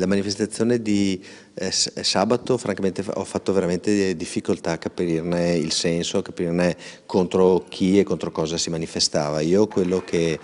La manifestazione di eh, eh, sabato, francamente, ho fatto veramente eh, difficoltà a capirne il senso, a capirne contro chi e contro cosa si manifestava. Io quello che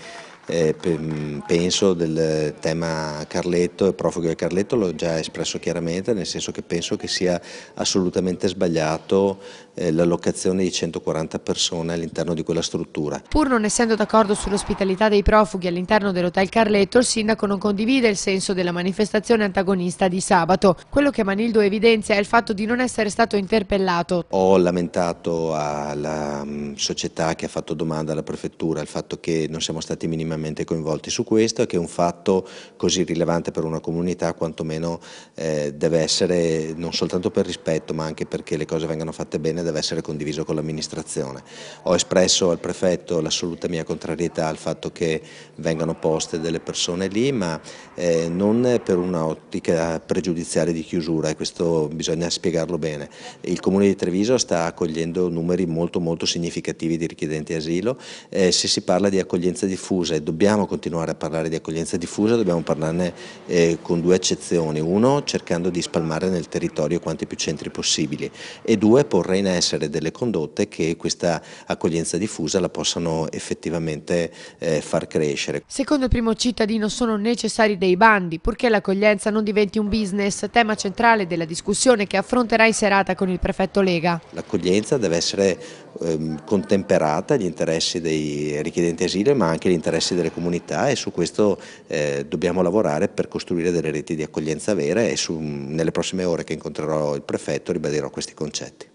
eh, mm, penso del tema Carletto e profughi di Carletto l'ho già espresso chiaramente, nel senso che penso che sia assolutamente sbagliato eh, l'allocazione di 140 persone all'interno di quella struttura. Pur non essendo d'accordo sull'ospitalità dei profughi all'interno dell'hotel Carletto, il sindaco non condivide il senso della manifestazione antagonista di sabato. Quello che Manildo evidenzia è il fatto di non essere stato interpellato. Ho lamentato alla mm, società che ha fatto domanda alla prefettura il fatto che non siamo stati minimamente minimamente coinvolti su questo e che un fatto così rilevante per una comunità quantomeno eh, deve essere non soltanto per rispetto ma anche perché le cose vengano fatte bene deve essere condiviso con l'amministrazione. Ho espresso al prefetto l'assoluta mia contrarietà al fatto che vengano poste delle persone lì ma eh, non per un'ottica pregiudiziale di chiusura e questo bisogna spiegarlo bene. Il comune di Treviso sta accogliendo numeri molto molto significativi di richiedenti asilo, eh, se si parla di accoglienza diffusa e dobbiamo continuare a parlare di accoglienza diffusa, dobbiamo parlarne eh, con due accezioni, uno cercando di spalmare nel territorio quanti più centri possibili e due porre in essere delle condotte che questa accoglienza diffusa la possano effettivamente eh, far crescere. Secondo il primo cittadino sono necessari dei bandi purché l'accoglienza non diventi un business, tema centrale della discussione che affronterà in serata con il prefetto Lega. L'accoglienza deve essere ehm, contemperata agli interessi dei richiedenti asilo ma anche agli interessi interessi delle comunità e su questo eh, dobbiamo lavorare per costruire delle reti di accoglienza vere e su, nelle prossime ore che incontrerò il prefetto ribadirò questi concetti.